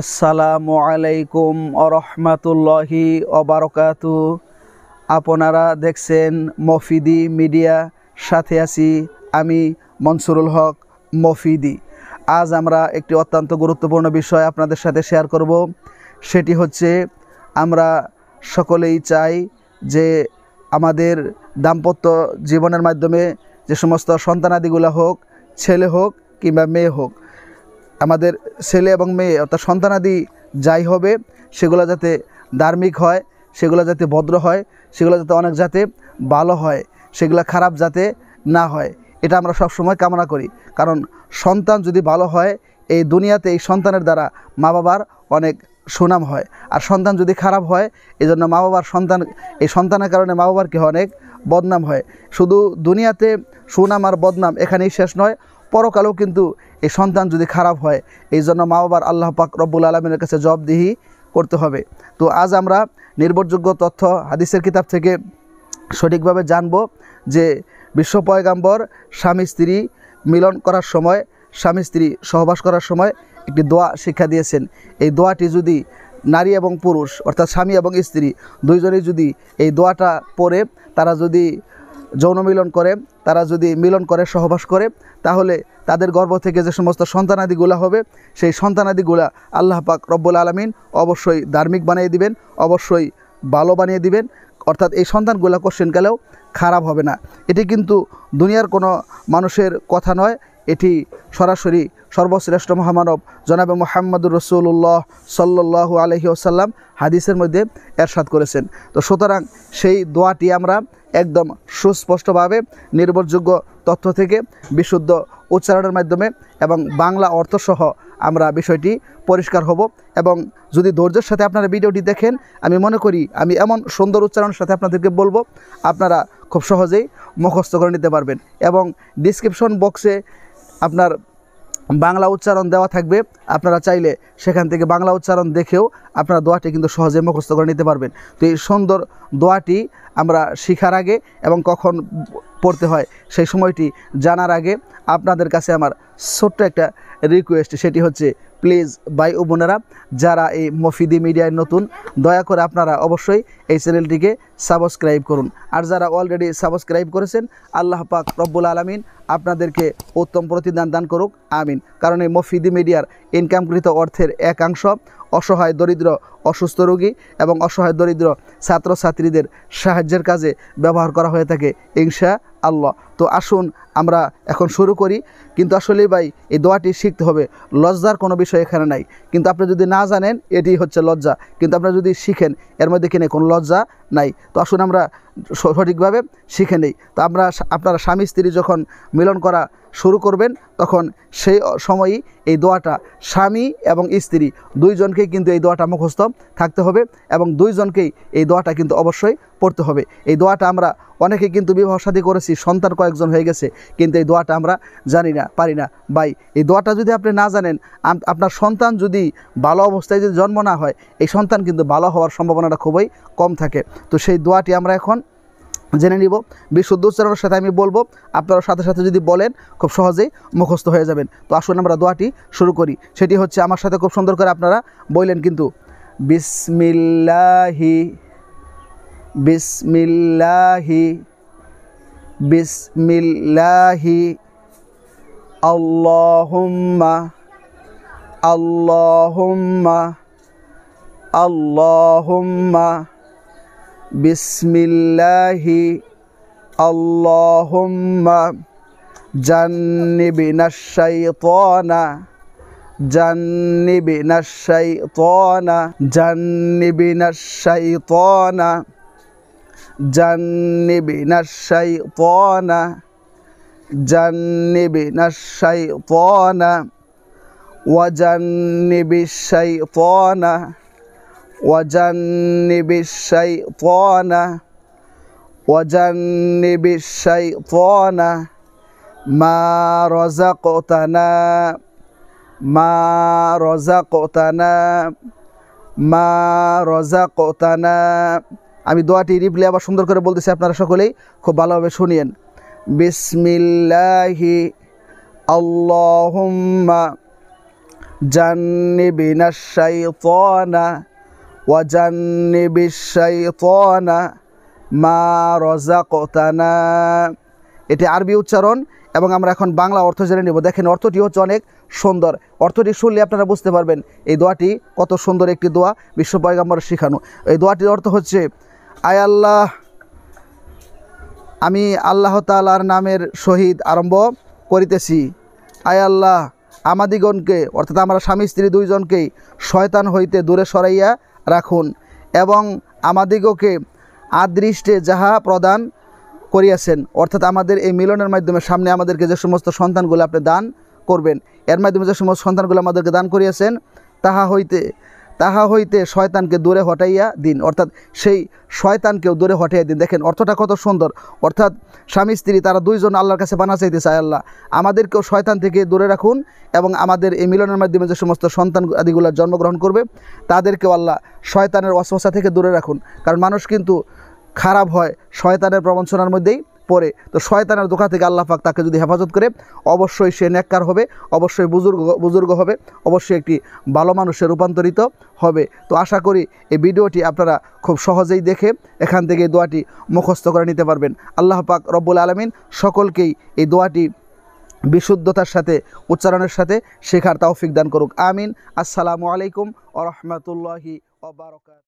আসসালামু আলাইকুম আরহামাতুল্লাহি অবরকাতু আপনারা দেখছেন মফিদি মিডিয়া সাথে আছি আমি মনসুরুল হক মফিদি আজ আমরা একটি অত্যন্ত গুরুত্বপূর্ণ বিষয় আপনাদের সাথে শেয়ার করব সেটি হচ্ছে আমরা সকলেই চাই যে আমাদের দাম্পত্য জীবনের মাধ্যমে যে সমস্ত সন্তানাদিগুলো হোক ছেলে হোক কিংবা মেয়ে হোক আমাদের ছেলে এবং মেয়ে অর্থাৎ সন্তানাদি যাই হবে সেগুলো যাতে ধার্মিক হয় সেগুলো যাতে ভদ্র হয় সেগুলো যাতে অনেক যাতে ভালো হয় সেগুলো খারাপ যাতে না হয় এটা আমরা সব সময় কামনা করি কারণ সন্তান যদি ভালো হয় এই দুনিয়াতে এই সন্তানের দ্বারা মা বাবার অনেক সুনাম হয় আর সন্তান যদি খারাপ হয় এই জন্য মা বাবার সন্তান এই সন্তানের কারণে মা বাবারকে অনেক বদনাম হয় শুধু দুনিয়াতে সুনাম আর বদনাম এখানেই শেষ নয় পরকালেও কিন্তু এই সন্তান যদি খারাপ হয় এই জন্য মা বাবার আল্লাহ পাক রব্বুল আলমিনের কাছে জবাবদিহি করতে হবে তো আজ আমরা নির্ভরযোগ্য তথ্য হাদিসের কিতাব থেকে সঠিকভাবে জানব যে বিশ্ব পয়গাম্বর স্বামী স্ত্রী মিলন করার সময় স্বামী স্ত্রী সহবাস করার সময় একটি দোয়া শিক্ষা দিয়েছেন এই দোয়াটি যদি নারী এবং পুরুষ অর্থাৎ স্বামী এবং স্ত্রী দুইজনেই যদি এই দোয়াটা পড়ে তারা যদি যৌন মিলন করে তারা যদি মিলন করে সহবাস করে তাহলে তাদের গর্ভ থেকে যে সমস্ত সন্তানাদিগুলা হবে সেই সন্তানাদিগুলা আল্লাহ পাক রব্বুল আলমিন অবশ্যই ধার্মিক বানিয়ে দিবেন অবশ্যই ভালো বানিয়ে দিবেন অর্থাৎ এই সন্তানগুলা কোশ্চেনকালেও খারাপ হবে না এটি কিন্তু দুনিয়ার কোনো মানুষের কথা নয় এটি সরাসরি সর্বশ্রেষ্ঠ মহামানব জনাবে মোহাম্মদুর রসুল্লাহ সাল্লাহ আলহি আসাল্লাম হাদিসের মধ্যে এরশাদ করেছেন তো সুতরাং সেই দোয়াটি আমরা একদম সুস্পষ্টভাবে নির্ভরযোগ্য তথ্য থেকে বিশুদ্ধ উচ্চারণের মাধ্যমে এবং বাংলা অর্থসহ আমরা বিষয়টি পরিষ্কার হব এবং যদি ধৈর্যের সাথে আপনারা ভিডিওটি দেখেন আমি মনে করি আমি এমন সুন্দর উচ্চারণের সাথে আপনাদেরকে বলবো আপনারা খুব সহজেই মুখস্থ করে নিতে পারবেন এবং ডিসক্রিপশন বক্সে আপনার বাংলা উচ্চারণ দেওয়া থাকবে আপনারা চাইলে সেখান থেকে বাংলা উচ্চারণ দেখেও আপনারা দোয়াটি কিন্তু সহজে মুখস্থ করে নিতে পারবেন তো এই সুন্দর দোয়াটি আমরা শিখার আগে এবং কখন পড়তে হয় সেই সময়টি জানার আগে আপনাদের কাছে আমার ছোট্ট একটা রিকোয়েস্ট সেটি হচ্ছে প্লিজ বাই ও বোনেরা যারা এই মফিদি মিডিয়ায় নতুন দয়া করে আপনারা অবশ্যই এই চ্যানেলটিকে সাবস্ক্রাইব করুন আর যারা অলরেডি সাবস্ক্রাইব করেছেন আল্লাহ পাক রব্বুল আলমিন আপনাদেরকে উত্তম প্রতিদান দান করুক আমিন কারণ এই মফিদি মিডিয়ার ইনকামকৃত অর্থের একাংশ অসহায় দরিদ্র অসুস্থ রোগী এবং অসহায় দরিদ্র ছাত্রছাত্রীদের সাহায্যের কাজে ব্যবহার করা হয়ে থাকে হিংসা আল্লাহ তো আসুন আমরা এখন শুরু করি কিন্তু আসলে ভাই এই দোয়াটি শিখতে হবে লজ্জার কোনো বিষয় এখানে নাই কিন্তু আপনি যদি না জানেন এটি হচ্ছে লজ্জা কিন্তু আপনারা যদি শিখেন এর মধ্যে কিনে কোনো লজ্জা নাই তো আসুন আমরা সঠিকভাবে শিখে নেই তো আমরা আপনারা স্বামী স্ত্রী যখন মিলন করা শুরু করবেন তখন সেই সময়ই এই দোয়াটা স্বামী এবং স্ত্রী দুইজনকেই কিন্তু এই দোয়াটা মুখস্থ থাকতে হবে এবং দুইজনকেই এই দোয়াটা কিন্তু অবশ্যই পড়তে হবে এই দোয়াটা আমরা অনেকে কিন্তু বিবাহ সাথী করেছি সন্তান কয়েকজন হয়ে গেছে কিন্তু এই দোয়াটা আমরা জানি না পারি না বাই এই দোয়াটা যদি আপনি না জানেন আপনার সন্তান যদি ভালো অবস্থায় যদি জন্ম না হয় এই সন্তান কিন্তু ভালো হওয়ার সম্ভাবনাটা খুবই কম থাকে তো সেই দোয়াটি আমরা এখন জেনে নিব বিশুদ্ধ উচ্চারণের সাথে আমি বলবো আপনারা সাথে সাথে যদি বলেন খুব সহজেই মুখস্থ হয়ে যাবেন তো আসুন আমরা দোয়াটি শুরু করি সেটি হচ্ছে আমার সাথে খুব সুন্দর করে আপনারা বললেন কিন্তু বিসমিল্লাহি بسم الله بسم الله اللهم اللهم اللهم بسم الله اللهم جنبنا الشيطان جنبنا الشيطان جنبنا الشيطان جنبنا الشيطان جنبنا الشيطان وجنب الشيطان وجنب الشيطان وجنب الشيطان ما رزقتنا ما رزقتنا ما رزقتنا আমি দোয়াটি রিপ্লে আবার সুন্দর করে বলতেছি আপনারা সকলেই খুব ভালোভাবে শুনিয়েন বিসমিল্লাহি আল্লাহুম্মা জান্নিবিনা শাইতানা ওয়া জান্নিবিশ শাইতানা মা রজাকতানা এটি আরবি উচ্চারণ এবং আমরা এখন বাংলা অর্থ জেনে নেব দেখেন অর্থটি হচ্ছে অনেক সুন্দর অর্থটি শুনলে আপনারা বুঝতে পারবেন এই দোয়াটি কত সুন্দর একটি দোয়া বিশ্ব পয়গাম্বর শিখানো এই দোয়াটির অর্থ হচ্ছে আয় আল্লাহ আমি আল্লাহ তালার নামের শহীদ আরম্ভ করিতেছি আয় আল্লাহ আমাদিগণকে অর্থাৎ আমরা স্বামী স্ত্রী দুইজনকেই শয়তান হইতে দূরে সরাইয়া রাখুন এবং আমাদিগকে আদৃষ্টে যাহা প্রদান করিয়াছেন অর্থাৎ আমাদের এই মিলনের মাধ্যমে সামনে আমাদেরকে যে সমস্ত সন্তানগুলো আপনি দান করবেন এর মাধ্যমে যে সমস্ত সন্তানগুলো আমাদেরকে দান করিয়াছেন তাহা হইতে তাহা হইতে শয়তানকে দূরে হটাইয়া দিন অর্থাৎ সেই শয়তানকেও দূরে হটাইয়া দিন দেখেন অর্থটা কত সুন্দর অর্থাৎ স্বামী স্ত্রী তারা দুইজন আল্লাহর কাছে বানা চাইতে চায় আল্লাহ আমাদেরকেও শয়তান থেকে দূরে রাখুন এবং আমাদের এই মিলনের মাধ্যমে যে সমস্ত সন্তান আদিগুলো জন্মগ্রহণ করবে তাদেরকেও আল্লাহ শয়তানের অসমস্যা থেকে দূরে রাখুন কারণ মানুষ কিন্তু খারাপ হয় শয়তানের প্রবঞ্চনার মধ্যেই পরে তো শয়তানের দোকা থেকে আল্লাহ পাক তাকে যদি হেফাজত করে অবশ্যই সে নেককার হবে অবশ্যই বুজুর্গ বুজুর্গ হবে অবশ্যই একটি ভালো মানুষে রূপান্তরিত হবে তো আশা করি এই ভিডিওটি আপনারা খুব সহজেই দেখে এখান থেকে এই দোয়াটি মুখস্থ করে নিতে পারবেন আল্লাহ পাক রব্বুল আলমিন সকলকেই এই দোয়াটি বিশুদ্ধতার সাথে উচ্চারণের সাথে শেখার তাওফিক দান করুক আমিন আসসালামু আলাইকুম ও রহমতুল্লাহি